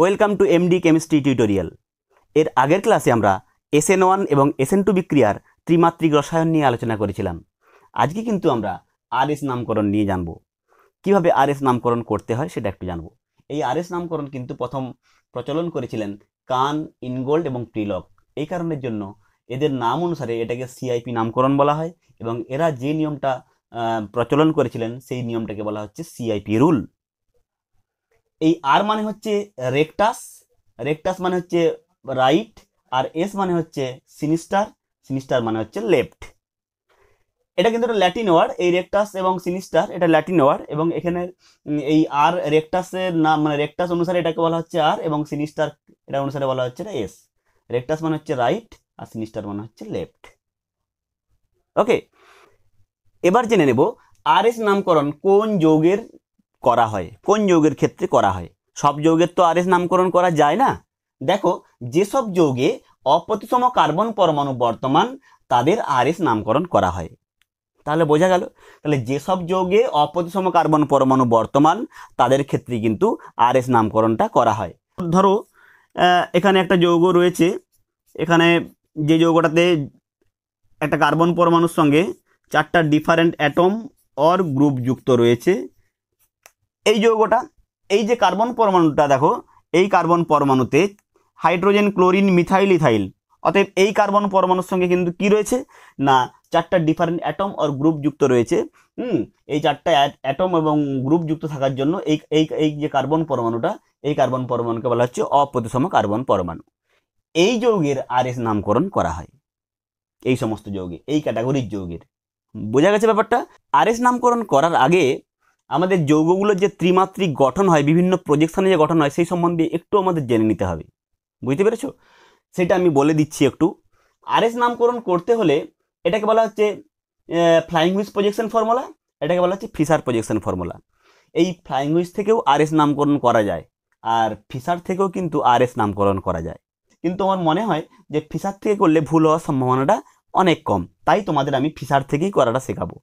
Welcome to MD chemistry tutorial এর আগের ক্লাসে আমরা এন ওয়ান এবং এস এন টু বিক্রিয়ার ত্রিমাত্রিক রসায়ন নিয়ে আলোচনা করেছিলাম আজকে কিন্তু আমরা আরএস নামকরণ নিয়ে জানব কিভাবে আরএস নামকরণ করতে হয় সেটা একটু জানব এই আর এস নামকরণ কিন্তু প্রথম প্রচলন করেছিলেন কান ইনগোল্ড এবং প্রিলক এই কারণের জন্য এদের নাম অনুসারে এটাকে সিআইপি নামকরণ বলা হয় এবং এরা যে নিয়মটা প্রচলন করেছিলেন সেই নিয়মটাকে বলা হচ্ছে সিআইপি রুল এই আর মানে হচ্ছে রেকটাস রেকটাস মানে হচ্ছে রাইট আর এস মানে হচ্ছে সিনিস্টার সিনিস্টার মানে হচ্ছে লেফট এটা কিন্তু একটা ল্যাটিন ওয়ার্ড এই রেকটাস এবং সিনিস্টার এটা ল্যাটিন ওয়ার্ড এবং এখানে এই আর রেকটাসের নাম মানে রেকটাস অনুসারে এটাকে বলা হচ্ছে আর এবং সিনিস্টার এটা অনুসারে বলা হচ্ছে এটা এস রেকটাস মানে হচ্ছে রাইট আর সিনিস্টার মানে হচ্ছে লেফট ওকে এবার জেনে নেব আর এস নামকরণ কোন যোগের করা হয় কোন যৌগের ক্ষেত্রে করা হয় সব যৌগের তো আর এস নামকরণ করা যায় না দেখো যেসব যৌগে অপ্রতিসম কার্বন পরমাণু বর্তমান তাদের আর এস নামকরণ করা হয় তাহলে বোঝা গেল তাহলে যেসব যৌগে অপ্রতিসম কার্বন পরমাণু বর্তমান তাদের ক্ষেত্রে কিন্তু আর এস নামকরণটা করা হয় ধরো এখানে একটা যৌগ রয়েছে এখানে যে যৌগটাতে একটা কার্বন পরমাণুর সঙ্গে চারটা ডিফারেন্ট অ্যাটম অর গ্রুপ যুক্ত রয়েছে এই যৌগটা এই যে কার্বন পরমাণুটা দেখো এই কার্বন পরমাণুতে হাইড্রোজেন ক্লোরিন মিথাইল ইথাইল অতএব এই কার্বন পরমাণুর সঙ্গে কিন্তু কি রয়েছে না চারটা ডিফারেন্ট অ্যাটম আর গ্রুপ যুক্ত রয়েছে হুম এই চারটা অ্যাটম এবং গ্রুপ যুক্ত থাকার জন্য এই এই এই যে কার্বন পরমাণুটা এই কার্বন পরমাণুকে বলা হচ্ছে অপ্রতিসম কার্বন পরমাণু এই যৌগের আর এস নামকরণ করা হয় এই সমস্ত যৌগে এই ক্যাটাগরির যৌগের বোঝা গেছে ব্যাপারটা আর এস নামকরণ করার আগে আমাদের যৌগগুলোর যে ত্রিমাত্রিক গঠন হয় বিভিন্ন প্রজেকশানে যে গঠন হয় সেই সম্বন্ধে একটু আমাদের জেনে নিতে হবে বুঝতে পেরেছ সেটা আমি বলে দিচ্ছি একটু আরএস নামকরণ করতে হলে এটাকে বলা হচ্ছে ফ্লাইং হুইস প্রজেকশন ফর্মুলা এটাকে বলা হচ্ছে ফিসার প্রজেকশন ফর্মুলা এই ফ্লাইং হুইস থেকেও আরএস নামকরণ করা যায় আর ফিসার থেকেও কিন্তু আরএস নামকরণ করা যায় কিন্তু আমার মনে হয় যে ফিসার থেকে করলে ভুল হওয়ার সম্ভাবনাটা অনেক কম তাই তোমাদের আমি ফিসার থেকেই করাটা শেখাবো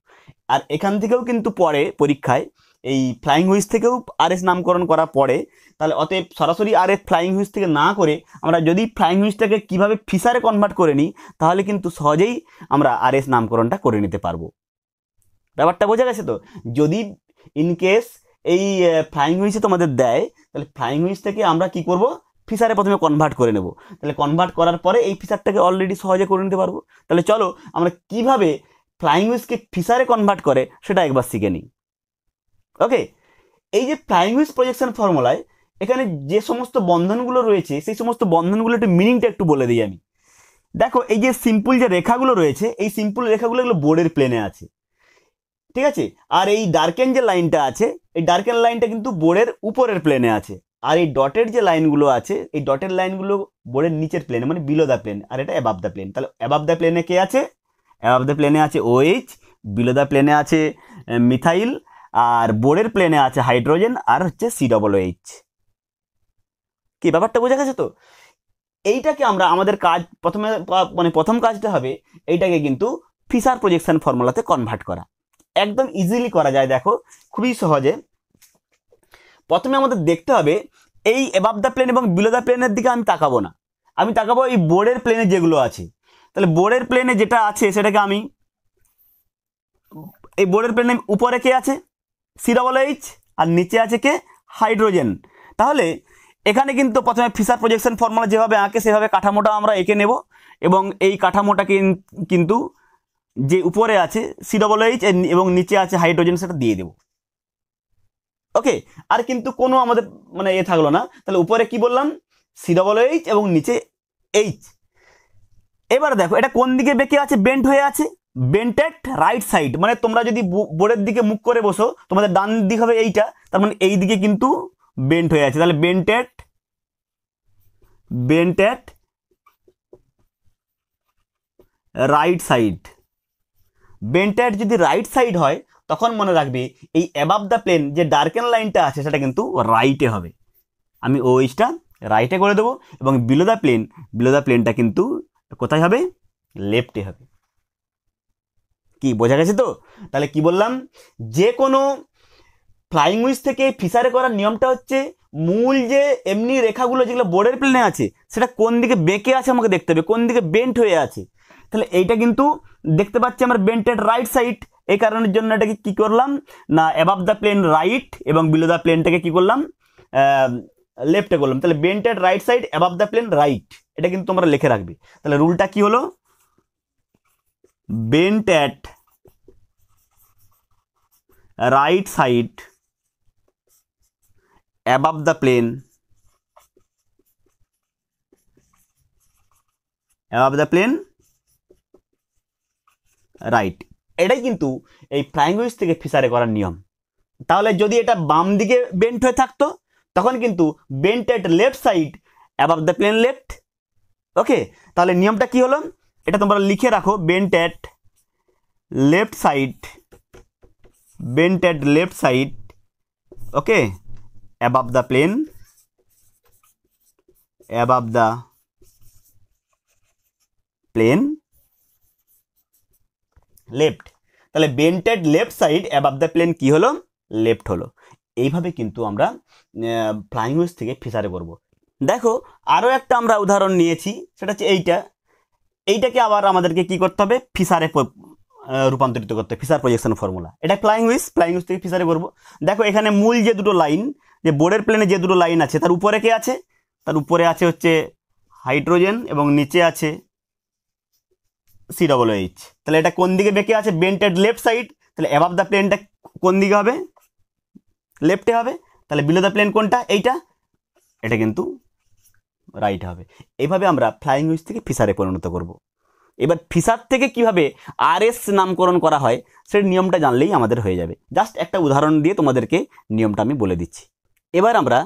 আর এখান থেকেও কিন্তু পরে পরীক্ষায় এই ফ্লাইং হুইস থেকেও আর এস নামকরণ করা পড়ে তাহলে অতএব সরাসরি আর এস ফ্লাইং হুইস থেকে না করে আমরা যদি ফ্লাইং হুইসটাকে কীভাবে ফিসারে কনভার্ট করে নিই তাহলে কিন্তু সহজেই আমরা আর এস নামকরণটা করে নিতে পারবো ব্যাপারটা বোঝা গেছে তো যদি ইনকেস এই ফ্লাইং হুইসে তোমাদের দেয় তাহলে ফ্লাইং হুইস থেকে আমরা কি করব ফিচারে প্রথমে কনভার্ট করে নেব তাহলে কনভার্ট করার পরে এই ফিচারটাকে অলরেডি সহজে করে নিতে পারবো তাহলে চলো আমরা কিভাবে ফ্লাইং উইসকে ফিচারে কনভার্ট করে সেটা একবার শিখে নিই ওকে এই যে ফ্লাইং উইস প্রজেকশন ফর্মুলায় এখানে যে সমস্ত বন্ধনগুলো রয়েছে সেই সমস্ত বন্ধনগুলো একটু মিনিংটা একটু বলে দিই আমি দেখো এই যে সিম্পল যে রেখাগুলো রয়েছে এই সিম্পল রেখাগুলো এগুলো বোর্ডের প্লেনে আছে ঠিক আছে আর এই ডার্কেন যে লাইনটা আছে এই ডার্কেন লাইনটা কিন্তু বোর্ডের উপরের প্লেনে আছে আর এই ডটের যে লাইনগুলো আছে এই ডটের লাইনগুলো বোর্ডের নিচের প্লেনে মানে বিলো দ্য প্লেন আর এটা অ্যাবাব দ্য প্লেন তাহলে অ্যাবাব দ্য প্লেনে কে আছে অ্যাবাব দ্য প্লেনে আছে ওএইচ বিলো দ্য প্লেনে আছে মিথাইল আর বোর্ডের প্লেনে আছে হাইড্রোজেন আর হচ্ছে সি ডবল ওএইচ কি ব্যাপারটা বোঝা গেছে তো এইটাকে আমরা আমাদের কাজ প্রথমে মানে প্রথম কাজটা হবে এইটাকে কিন্তু ফিসার প্রজেকশন ফর্মুলাতে কনভার্ট করা একদম ইজিলি করা যায় দেখো খুবই সহজে প্রথমে আমাদের দেখতে হবে এই এবাব দ্য প্লেন এবং বিলো দ্য প্লেনের দিকে আমি তাকাবো না আমি তাকাবো এই বোর্ডের প্লেনে যেগুলো আছে তাহলে বোর্ডের প্লেনে যেটা আছে সেটাকে আমি এই বোর্ডের প্লেনে উপরে কে আছে সিডাবল এইচ আর নিচে আছে কে হাইড্রোজেন তাহলে এখানে কিন্তু প্রথমে ফিসার প্রজেকশন ফর্মুলা যেভাবে আঁকে সেভাবে কাঠামোটা আমরা এঁকে নেব এবং এই কাঠামোটা কিন্তু যে উপরে আছে সিডাবল এইচ এবং নিচে আছে হাইড্রোজেন সেটা দিয়ে দেবো ওকে আর কিন্তু কোনো আমাদের মানে এ থাকলো না তাহলে উপরে কি বললাম সি ডবল এইচ এবং নিচে এইচ এবার দেখো এটা কোন দিকে বেঁকে আছে বেন্ট হয়ে আছে বেন্টেড রাইট সাইড মানে তোমরা যদি বোর্ডের দিকে মুখ করে বসো তোমাদের ডান দিক হবে এইটা তার মানে এই দিকে কিন্তু বেন্ট হয়ে আছে তাহলে বেন্টেড বেন্টেড রাইট সাইড বেন্টেড যদি রাইট সাইড হয় তখন মনে রাখবে এই অ্যাবাব দ্য প্লেন যে ডার্কেন লাইনটা আছে সেটা কিন্তু রাইটে হবে আমি ও এইচটা রাইটে করে দেবো এবং below the plane below the প্লেনটা কিন্তু কোথায় হবে লেফটে হবে কি বোঝা গেছে তো তাহলে কি বললাম যে কোনো ফ্লাইং উইচ থেকে ফিসারে করার নিয়মটা হচ্ছে মূল যে এমনি রেখাগুলো যেগুলো বোর্ডের প্লেনে আছে সেটা কোন দিকে বেঁকে আছে আমাকে দেখতে হবে কোন দিকে বেন্ট হয়ে আছে তাহলে এইটা কিন্তু দেখতে পাচ্ছি আমার বেন্টেড রাইট সাইড এই কারণের জন্য এটাকে কি করলাম না অ্যাবাভ দ্য প্লেন রাইট এবং বিলো দ্য প্লেনটাকে কি করলাম লেফটে করলাম তাহলে bent at right side above the plane right এটা কিন্তু তোমরা লিখে রাখবে তাহলে রুলটা কি হলো bent at right side above the plane above the plane right এটাই কিন্তু এই ফ্লাইং হুইচ থেকে ফিসারে করার নিয়ম তাহলে যদি এটা বাম দিকে বেন্ট হয়ে থাকতো তখন কিন্তু bent at left side above the plane left okay তাহলে নিয়মটা কি হলো এটা তোমরা লিখে রাখো bent at left side bent at left side okay above the plane above the plane left তাহলে bent at left side above the plane কী হলো লেফট হলো এইভাবে কিন্তু আমরা ফ্লাইং হুইস থেকে ফিসারে করব। দেখো আরও একটা আমরা উদাহরণ নিয়েছি সেটা হচ্ছে এইটা এইটাকে আবার আমাদেরকে কি করতে হবে ফিসারে রূপান্তরিত করতে ফিসার প্রজেকশন ফর্মুলা এটা ফ্লাইং হুইস ফ্লাইং হুইস থেকে ফিসারে করবো দেখো এখানে মূল যে দুটো লাইন যে বোর্ডের প্লেনে যে দুটো লাইন আছে তার উপরে কে আছে তার উপরে আছে হচ্ছে হাইড্রোজেন এবং নিচে আছে সি ডবল এইচ তাহলে এটা কোন দিকে বেঁকে আছে বেন্টেড লেফট সাইড তাহলে অ্যাভাব দ্য প্লেনটা কোন দিকে হবে লেফটে হবে তাহলে বিলো দ্য প্লেন কোনটা এইটা এটা কিন্তু রাইট হবে এভাবে আমরা ফ্লাইং উইচ থেকে ফিসারে পরিণত করব। এবার ফিসার থেকে কিভাবে আরএস নামকরণ করা হয় সেটা নিয়মটা জানলেই আমাদের হয়ে যাবে জাস্ট একটা উদাহরণ দিয়ে তোমাদেরকে নিয়মটা আমি বলে দিচ্ছি এবার আমরা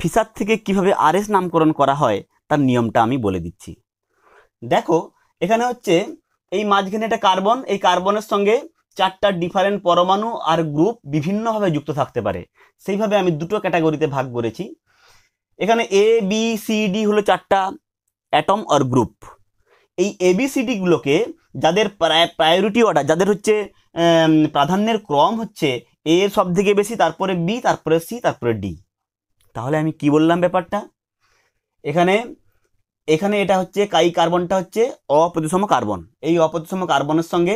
ফিসার থেকে কিভাবে আরএস নামকরণ করা হয় তার নিয়মটা আমি বলে দিচ্ছি দেখো এখানে হচ্ছে এই মাঝখানে একটা কার্বন এই কার্বনের সঙ্গে চারটা ডিফারেন্ট পরমাণু আর গ্রুপ বিভিন্নভাবে যুক্ত থাকতে পারে সেইভাবে আমি দুটো ক্যাটাগরিতে ভাগ করেছি এখানে এ বি সি ডি হলো চারটা অ্যাটম আর গ্রুপ এই এবিসিডিগুলোকে যাদের প্রায়োরিটি অর্ডার যাদের হচ্ছে প্রাধান্যের ক্রম হচ্ছে এ সব থেকে বেশি তারপরে বি তারপরে সি তারপরে ডি তাহলে আমি কি বললাম ব্যাপারটা এখানে এখানে এটা হচ্ছে কাই কার্বনটা হচ্ছে অপ্রতিসম কার্বন এই অপ্রতিসম কার্বনের সঙ্গে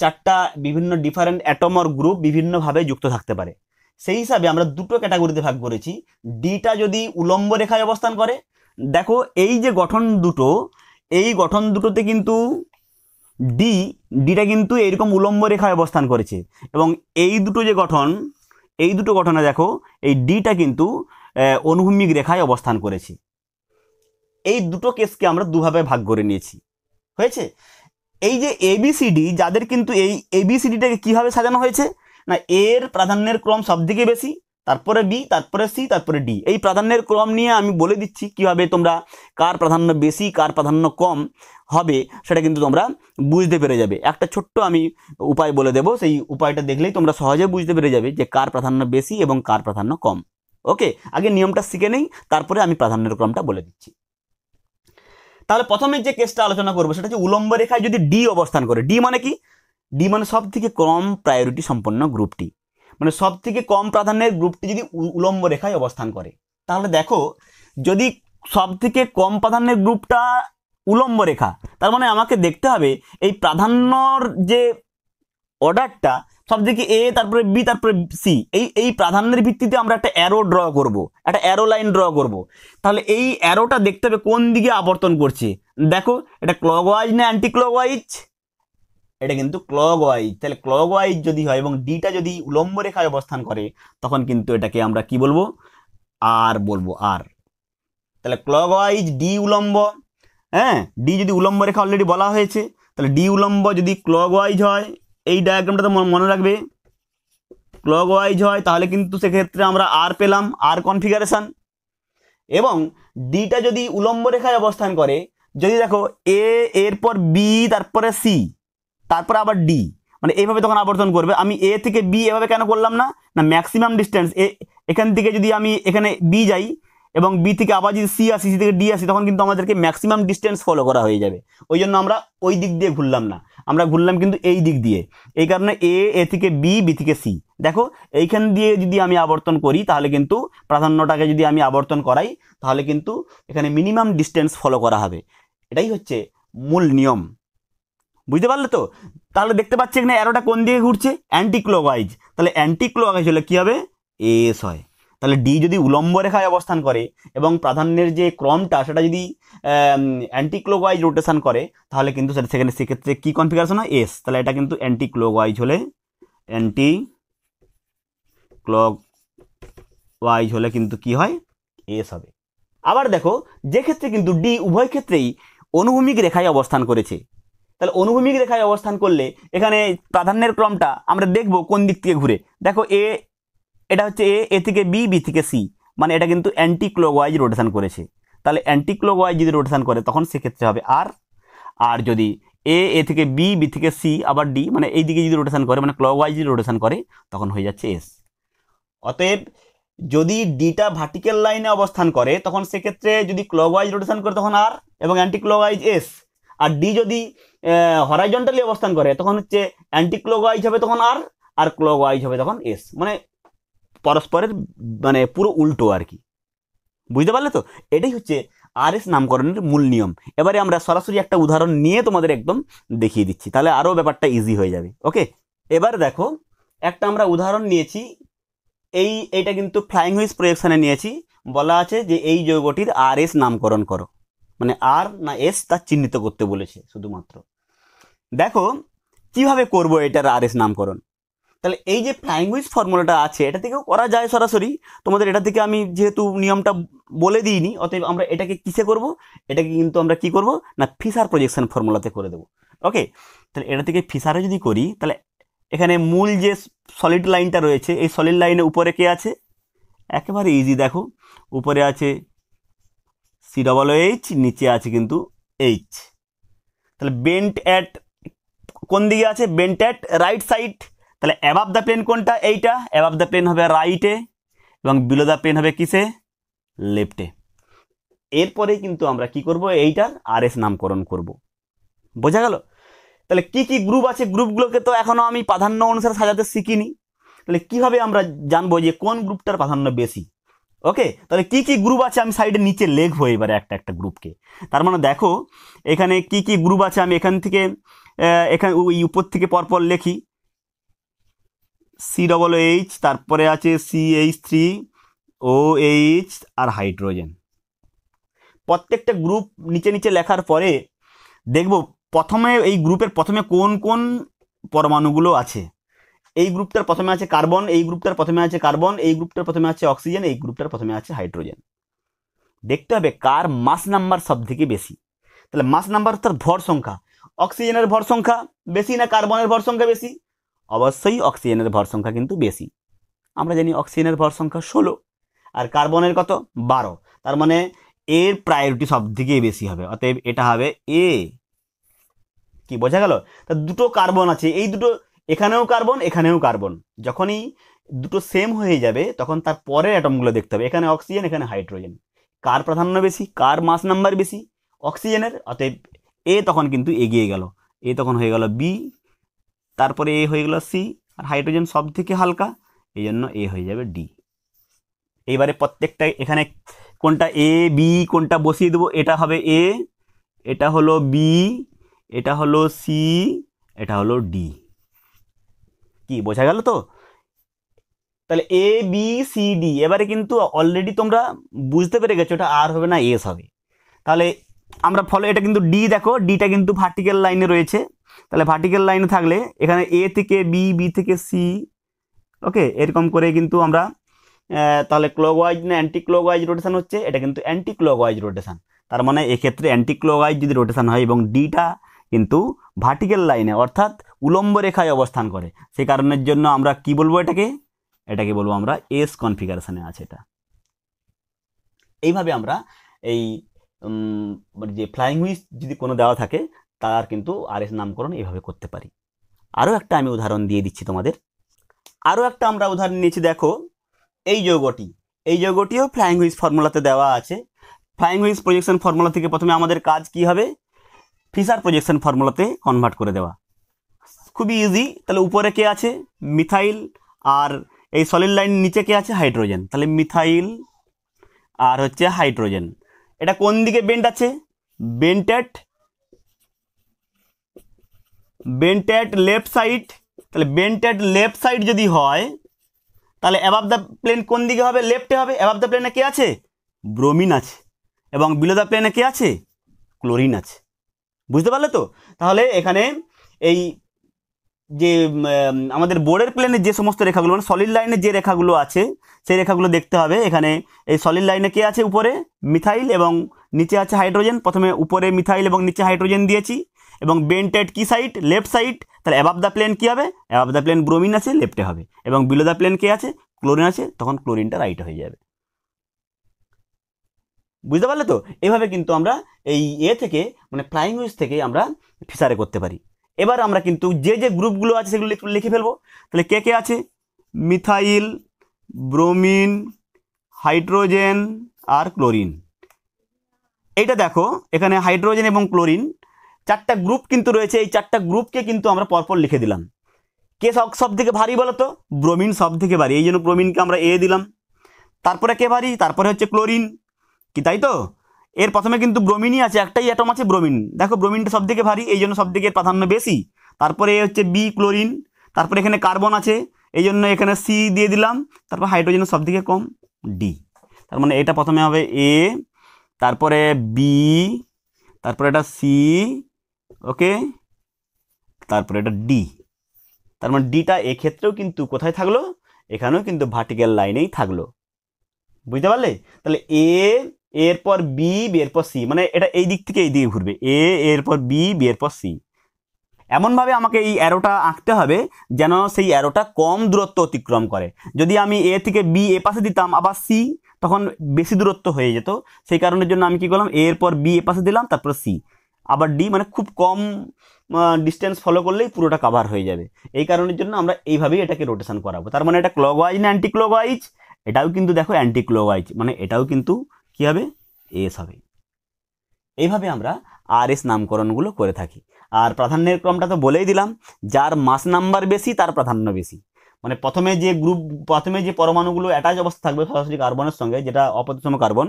চারটা বিভিন্ন ডিফারেন্ট অ্যাটম অর গ্রুপ বিভিন্নভাবে যুক্ত থাকতে পারে সেই হিসাবে আমরা দুটো ক্যাটাগরিতে ভাগ করেছি ডিটা যদি উলম্ব রেখায় অবস্থান করে দেখো এই যে গঠন দুটো এই গঠন দুটোতে কিন্তু ডি ডিটা কিন্তু এইরকম উলম্ব রেখায় অবস্থান করেছে এবং এই দুটো যে গঠন এই দুটো গঠনে দেখো এই ডিটা কিন্তু অনুভূমিক রেখায় অবস্থান করেছে এই দুটো কেসকে আমরা দুভাবে ভাগ করে নিয়েছি হয়েছে এই যে এবিসিডি যাদের কিন্তু এই এবিসিডিটাকে কীভাবে সাজানো হয়েছে না এর প্রাধান্যের ক্রম সব থেকে বেশি তারপরে বি তারপরে সি তারপরে ডি এই প্রাধান্যের ক্রম নিয়ে আমি বলে দিচ্ছি কিভাবে তোমরা কার প্রাধান্য বেশি কার প্রাধান্য কম হবে সেটা কিন্তু তোমরা বুঝতে পেরে যাবে একটা ছোট্ট আমি উপায় বলে দেব সেই উপায়টা দেখলেই তোমরা সহজে বুঝতে পেরে যাবে যে কার প্রাধান্য বেশি এবং কার প্রাধান্য কম ওকে আগে নিয়মটা শিখে নেই তারপরে আমি প্রাধান্যের ক্রমটা বলে দিচ্ছি তাহলে প্রথমে যে কেসটা আলোচনা করবো সেটা হচ্ছে উলম্ব রেখায় যদি ডি অবস্থান করে ডি মানে কি ডি মানে সব থেকে কম প্রায়োরিটি সম্পন্ন গ্রুপটি মানে সব থেকে কম প্রাধান্যের গ্রুপটি যদি উলম্ব রেখায় অবস্থান করে তাহলে দেখো যদি সব থেকে কম প্রাধান্যের গ্রুপটা উলম্ব রেখা তার মানে আমাকে দেখতে হবে এই প্রাধান্যর যে অর্ডারটা সব সবদিকে এ তারপরে বি তারপরে সি এই এই প্রাধান্যের ভিত্তিতে আমরা একটা অ্যারো ড্র করব একটা অ্যারো লাইন ড্র করব তাহলে এই অ্যারোটা দেখতে হবে কোন দিকে আবর্তন করছে দেখো এটা ওয়াইজ না অ্যান্টি ওয়াইজ এটা কিন্তু ওয়াইজ তাহলে ওয়াইজ যদি হয় এবং ডিটা যদি উলম্ব রেখায় অবস্থান করে তখন কিন্তু এটাকে আমরা কি বলবো আর বলবো আর তাহলে ওয়াইজ ডি উলম্ব হ্যাঁ ডি যদি উলম্ব রেখা অলরেডি বলা হয়েছে তাহলে ডি উলম্ব যদি ওয়াইজ হয় এই ডায়াগ্রামটা তো মনে রাখবে ক্লক ওয়াইজ হয় তাহলে কিন্তু সেক্ষেত্রে আমরা আর পেলাম আর কনফিগারেশান এবং ডিটা যদি উলম্ব রেখায় অবস্থান করে যদি দেখো এ এরপর বি তারপরে সি তারপরে আবার ডি মানে এইভাবে তখন আবর্তন করবে আমি এ থেকে বি এভাবে কেন করলাম না না ম্যাক্সিমাম ডিস্টেন্স এ এখান থেকে যদি আমি এখানে বি যাই এবং বি থেকে আবার যদি সি আসি সি থেকে ডি আসি তখন কিন্তু আমাদেরকে ম্যাক্সিমাম ডিস্টেন্স ফলো করা হয়ে যাবে ওই জন্য আমরা ওই দিক দিয়ে ঘুরলাম না আমরা ঘুরলাম কিন্তু এই দিক দিয়ে এই কারণে এ এ থেকে বি বি থেকে সি দেখো এইখান দিয়ে যদি আমি আবর্তন করি তাহলে কিন্তু প্রাধান্যটাকে যদি আমি আবর্তন করাই তাহলে কিন্তু এখানে মিনিমাম ডিস্টেন্স ফলো করা হবে এটাই হচ্ছে মূল নিয়ম বুঝতে পারলে তো তাহলে দেখতে পাচ্ছি এখানে অ্যারোটা কোন দিকে ঘুরছে অ্যান্টি তাহলে অ্যান্টি হলে কী হবে এস হয় তাহলে ডি যদি উলম্ব রেখায় অবস্থান করে এবং প্রাধান্যের যে ক্রমটা সেটা যদি অ্যান্টিক্লোগওয়াইজ রোটেশন করে তাহলে কিন্তু সেটা সেখানে সেক্ষেত্রে কী কনফিগারেশন হয় এস তাহলে এটা কিন্তু অ্যান্টিক্লোগওয়াইজ হলে অ্যান্টি ক্লক ওয়াইজ হলে কিন্তু কি হয় এস হবে আবার দেখো যে ক্ষেত্রে কিন্তু ডি উভয় ক্ষেত্রেই অনুভূমিক রেখায় অবস্থান করেছে তাহলে অনুভূমিক রেখায় অবস্থান করলে এখানে প্রাধান্যের ক্রমটা আমরা দেখব কোন দিক থেকে ঘুরে দেখো এ এটা হচ্ছে এ এ থেকে বি বি থেকে সি মানে এটা কিন্তু অ্যান্টি ওয়াইজ রোটেশান করেছে তাহলে অ্যান্টি ওয়াইজ যদি রোটেশান করে তখন সেক্ষেত্রে হবে আর আর যদি এ এ থেকে বি বি থেকে সি আবার ডি মানে এই দিকে যদি রোটেশান করে মানে ক্লকওয়াইজ যদি রোটেশান করে তখন হয়ে যাচ্ছে এস অতএব যদি ডিটা ভার্টিক্যাল লাইনে অবস্থান করে তখন সেক্ষেত্রে যদি ওয়াইজ রোটেশান করে তখন আর এবং অ্যান্টি ওয়াইজ এস আর ডি যদি হরাইজন্টালি অবস্থান করে তখন হচ্ছে অ্যান্টি ওয়াইজ হবে তখন আর আর ওয়াইজ হবে তখন এস মানে পরস্পরের মানে পুরো উল্টো আর কি বুঝতে পারলে তো এটাই হচ্ছে আরএস নামকরণের মূল নিয়ম এবারে আমরা সরাসরি একটা উদাহরণ নিয়ে তোমাদের একদম দেখিয়ে দিচ্ছি তাহলে আরও ব্যাপারটা ইজি হয়ে যাবে ওকে এবার দেখো একটা আমরা উদাহরণ নিয়েছি এই এটা কিন্তু ফ্লাইং হুইস প্রজেকশানে নিয়েছি বলা আছে যে এই যৌগটির আর এস নামকরণ করো মানে আর না এস তা চিহ্নিত করতে বলেছে শুধুমাত্র দেখো কিভাবে করব এটার আর এস নামকরণ তাহলে এই যে ফ্লাইং ফর্মুলাটা আছে এটা থেকেও করা যায় সরাসরি তোমাদের এটা থেকে আমি যেহেতু নিয়মটা বলে দিইনি অতএব আমরা এটাকে কিসে করব এটাকে কিন্তু আমরা কি করব না ফিসার প্রজেকশন ফর্মুলাতে করে দেবো ওকে তাহলে এটা থেকে ফিসারে যদি করি তাহলে এখানে মূল যে সলিড লাইনটা রয়েছে এই সলিড লাইনের উপরে কে আছে একেবারে ইজি দেখো উপরে আছে সি ডবল এইচ নিচে আছে কিন্তু এইচ তাহলে বেন্ট অ্যাট কোন দিকে আছে বেন্ট অ্যাট রাইট সাইড তাহলে অ্যাবাব দ্য প্লেন কোনটা এইটা অ্যাবাব দ্য প্লেন হবে রাইটে এবং বিলো দ্য প্লেন হবে কিসে লেফটে এরপরে কিন্তু আমরা কি করব এইটার আর এস নামকরণ করব বোঝা গেল তাহলে কি কি গ্রুপ আছে গ্রুপগুলোকে তো এখনও আমি প্রাধান্য অনুসারে সাজাতে শিখিনি তাহলে কিভাবে আমরা জানবো যে কোন গ্রুপটার প্রাধান্য বেশি ওকে তাহলে কি কি গ্রুপ আছে আমি সাইডে নিচে হয়ে এবারে একটা একটা গ্রুপকে তার মানে দেখো এখানে কি কি গ্রুপ আছে আমি এখান থেকে এখান উপর থেকে পরপর লেখি সি ডবল এইচ তারপরে আছে C H three O H আর হাইড্রোজেন প্রত্যেকটা গ্রুপ নিচে নিচে লেখার পরে দেখব প্রথমে এই গ্রুপের প্রথমে কোন কোন পরমাণুগুলো আছে এই গ্রুপটার প্রথমে আছে কার্বন এই গ্রুপটার প্রথমে আছে কার্বন এই গ্রুপটার প্রথমে আছে অক্সিজেন এই গ্রুপটার প্রথমে আছে হাইড্রোজেন দেখতে হবে কার মাস নাম্বার সব থেকে বেশি তাহলে মাস নাম্বার তার ভর সংখ্যা অক্সিজেনের ভর সংখ্যা বেশি না কার্বনের ভর সংখ্যা বেশি অবশ্যই অক্সিজেনের ভর সংখ্যা কিন্তু বেশি আমরা জানি অক্সিজেনের ভর সংখ্যা ষোলো আর কার্বনের কত বারো তার মানে এর প্রায়োরিটি সব দিকেই বেশি হবে অতএব এটা হবে এ কি বোঝা গেল তা দুটো কার্বন আছে এই দুটো এখানেও কার্বন এখানেও কার্বন যখনই দুটো সেম হয়ে যাবে তখন তার পরের অ্যাটমগুলো দেখতে হবে এখানে অক্সিজেন এখানে হাইড্রোজেন কার প্রাধান্য বেশি কার মাস নাম্বার বেশি অক্সিজেনের অতএব এ তখন কিন্তু এগিয়ে গেল এ তখন হয়ে গেল বি তারপরে এ হয়ে গেল সি আর হাইড্রোজেন সব থেকে হালকা এই জন্য এ হয়ে যাবে ডি এইবারে প্রত্যেকটা এখানে কোনটা এ বি কোনটা বসিয়ে দেবো এটা হবে এ এটা হলো বি এটা হলো সি এটা হলো ডি কি বোঝা গেল তো তাহলে এ বি সি ডি এবারে কিন্তু অলরেডি তোমরা বুঝতে পেরে গেছো এটা আর হবে না এস হবে তাহলে আমরা ফলো এটা কিন্তু ডি দেখো ডিটা কিন্তু ভার্টিক্যাল লাইনে রয়েছে তাহলে ভার্টিক্যাল লাইনে থাকলে এখানে এ থেকে বি বি থেকে সি ওকে এরকম করে কিন্তু আমরা তাহলে ওয়াইজ না অ্যান্টি ওয়াইজ রোটেশান হচ্ছে এটা কিন্তু অ্যান্টি ওয়াইজ রোটেশান তার মানে এক্ষেত্রে অ্যান্টি ওয়াইজ যদি রোটেশান হয় এবং ডিটা কিন্তু ভার্টিক্যাল লাইনে অর্থাৎ উলম্ব রেখায় অবস্থান করে সে কারণের জন্য আমরা কি বলবো এটাকে এটাকে বলবো আমরা এস কনফিগারেশানে আছে এটা এইভাবে আমরা এই যে ফ্লাইং হুইস যদি কোনো দেওয়া থাকে তার কিন্তু আর এস নামকরণ এভাবে করতে পারি আরও একটা আমি উদাহরণ দিয়ে দিচ্ছি তোমাদের আরও একটা আমরা উদাহরণ নিয়েছি দেখো এই যৌগটি এই যৌগটিও ফ্লাইং হুইজ ফর্মুলাতে দেওয়া আছে ফ্লাইং হুইজ প্রজেকশন ফর্মুলা থেকে প্রথমে আমাদের কাজ কি হবে ফিসার প্রজেকশন ফর্মুলাতে কনভার্ট করে দেওয়া খুবই ইজি তাহলে উপরে কে আছে মিথাইল আর এই সলিড লাইন নিচে কে আছে হাইড্রোজেন তাহলে মিথাইল আর হচ্ছে হাইড্রোজেন এটা কোন দিকে বেন্ড আছে বেন্টেড বেন্টেড লেফট সাইড তাহলে বেন্টেড লেফট সাইড যদি হয় তাহলে অ্যাবাভ দ্য প্লেন কোন দিকে হবে লেফটে হবে অ্যাবাভ দ্য প্লেনে কে আছে ব্রোমিন আছে এবং বিলো দ্য প্লেনে কে আছে ক্লোরিন আছে বুঝতে পারলে তো তাহলে এখানে এই যে আমাদের বোর্ডের প্লেনে যে সমস্ত রেখাগুলো মানে সলিড লাইনে যে রেখাগুলো আছে সেই রেখাগুলো দেখতে হবে এখানে এই সলিড লাইনে কে আছে উপরে মিথাইল এবং নিচে আছে হাইড্রোজেন প্রথমে উপরে মিথাইল এবং নিচে হাইড্রোজেন দিয়েছি এবং বেন্টেড কি সাইড লেফট সাইড তাহলে অ্যাবাব দ্য প্লেন কী হবে অ্যাবাব দ্য প্লেন ব্রোমিন আছে লেফটে হবে এবং বিলো দ্য প্লেন কে আছে ক্লোরিন আছে তখন ক্লোরিনটা রাইট হয়ে যাবে বুঝতে পারলে তো এভাবে কিন্তু আমরা এই এ থেকে মানে ফ্লাইং উইচ থেকে আমরা ফিসারে করতে পারি এবার আমরা কিন্তু যে যে গ্রুপগুলো আছে সেগুলো একটু লিখে ফেলবো তাহলে কে কে আছে মিথাইল ব্রোমিন হাইড্রোজেন আর ক্লোরিন এইটা দেখো এখানে হাইড্রোজেন এবং ক্লোরিন চারটা গ্রুপ কিন্তু রয়েছে এই চারটা গ্রুপকে কিন্তু আমরা পরপর লিখে দিলাম কে সব থেকে ভারী বলো তো ব্রোমিন সব থেকে ভারী এই জন্য ব্রোমিনকে আমরা এ দিলাম তারপরে কে ভারী তারপরে হচ্ছে ক্লোরিন কি তাই তো এর প্রথমে কিন্তু ব্রোমিনই আছে একটাই অ্যাটম আছে ব্রোমিন দেখো ব্রোমিনটা সব থেকে ভারী এই জন্য সব থেকে প্রাধান্য বেশি তারপরে হচ্ছে বি ক্লোরিন তারপরে এখানে কার্বন আছে এই জন্য এখানে সি দিয়ে দিলাম তারপর হাইড্রোজেন সব থেকে কম ডি তার মানে এটা প্রথমে হবে এ তারপরে বি তারপরে এটা সি ওকে তারপরে এটা ডি তার মানে ডিটা এক্ষেত্রেও কিন্তু কোথায় থাকলো এখানেও কিন্তু ভার্টিক্যাল লাইনেই থাকলো বুঝতে পারলে তাহলে এ এরপর বি বি এরপর সি মানে এটা এই দিক থেকে এই দিকে ঘুরবে এ এরপর বি বি এরপর সি এমনভাবে আমাকে এই অ্যারোটা আঁকতে হবে যেন সেই অ্যারোটা কম দূরত্ব অতিক্রম করে যদি আমি এ থেকে বি এ পাশে দিতাম আবার সি তখন বেশি দূরত্ব হয়ে যেত সেই কারণের জন্য আমি কী করলাম এর পর বি এ পাশে দিলাম তারপর সি আবার ডি মানে খুব কম ডিস্টেন্স ফলো করলেই পুরোটা কাভার হয়ে যাবে এই কারণের জন্য আমরা এইভাবেই এটাকে রোটেশন করাবো তার মানে এটা ক্লক ওয়াইজ না অ্যান্টি ক্লক ওয়াইজ এটাও কিন্তু দেখো অ্যান্টি ক্লক ওয়াইজ মানে এটাও কিন্তু কি হবে এস হবে এইভাবে আমরা আর এস নামকরণগুলো করে থাকি আর প্রাধান্যের ক্রমটা তো বলেই দিলাম যার মাস নাম্বার বেশি তার প্রাধান্য বেশি মানে প্রথমে যে গ্রুপ প্রথমে যে পরমাণুগুলো অ্যাটাচ অবস্থা থাকবে সরাসরি কার্বনের সঙ্গে যেটা অপতম কার্বন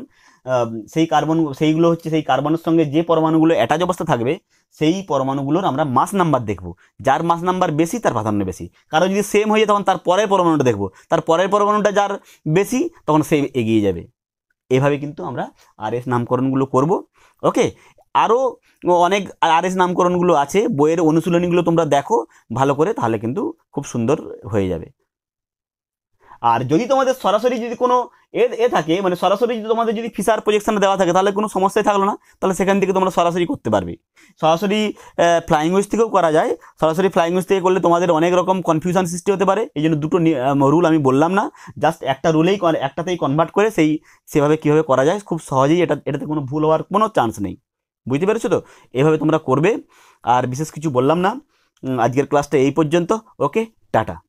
সেই কার্বন সেইগুলো হচ্ছে সেই কার্বনের সঙ্গে যে পরমাণুগুলো অ্যাটাচ অবস্থা থাকবে সেই পরমাণুগুলোর আমরা মাস নাম্বার দেখব যার মাস নাম্বার বেশি তার প্রাধান্য বেশি কারণ যদি সেম হয়ে যায় তখন তার পরের পরমাণুটা দেখব তার পরের পরমাণুটা যার বেশি তখন সে এগিয়ে যাবে এভাবে কিন্তু আমরা আর এস নামকরণগুলো করব ওকে আরও অনেক আর এস নামকরণগুলো আছে বইয়ের অনুশীলনীগুলো তোমরা দেখো ভালো করে তাহলে কিন্তু খুব সুন্দর হয়ে যাবে আর যদি তোমাদের সরাসরি যদি কোনো এ এ থাকে মানে সরাসরি যদি তোমাদের যদি ফিসার প্রজেকশনটা দেওয়া থাকে তাহলে কোনো সমস্যাই থাকলো না তাহলে সেখান থেকে তোমরা সরাসরি করতে পারবে সরাসরি ফ্লাইং উইচ থেকেও করা যায় সরাসরি ফ্লাইং উইচ থেকে করলে তোমাদের অনেক রকম কনফিউশন সৃষ্টি হতে পারে এই জন্য দুটো রুল আমি বললাম না জাস্ট একটা রুলেই একটাতেই কনভার্ট করে সেই সেভাবে কীভাবে করা যায় খুব সহজেই এটা এটাতে কোনো ভুল হওয়ার কোনো চান্স নেই বুঝতে পেরেছো তো এভাবে তোমরা করবে আর বিশেষ কিছু বললাম না আজকের ক্লাসটা এই পর্যন্ত ওকে টাটা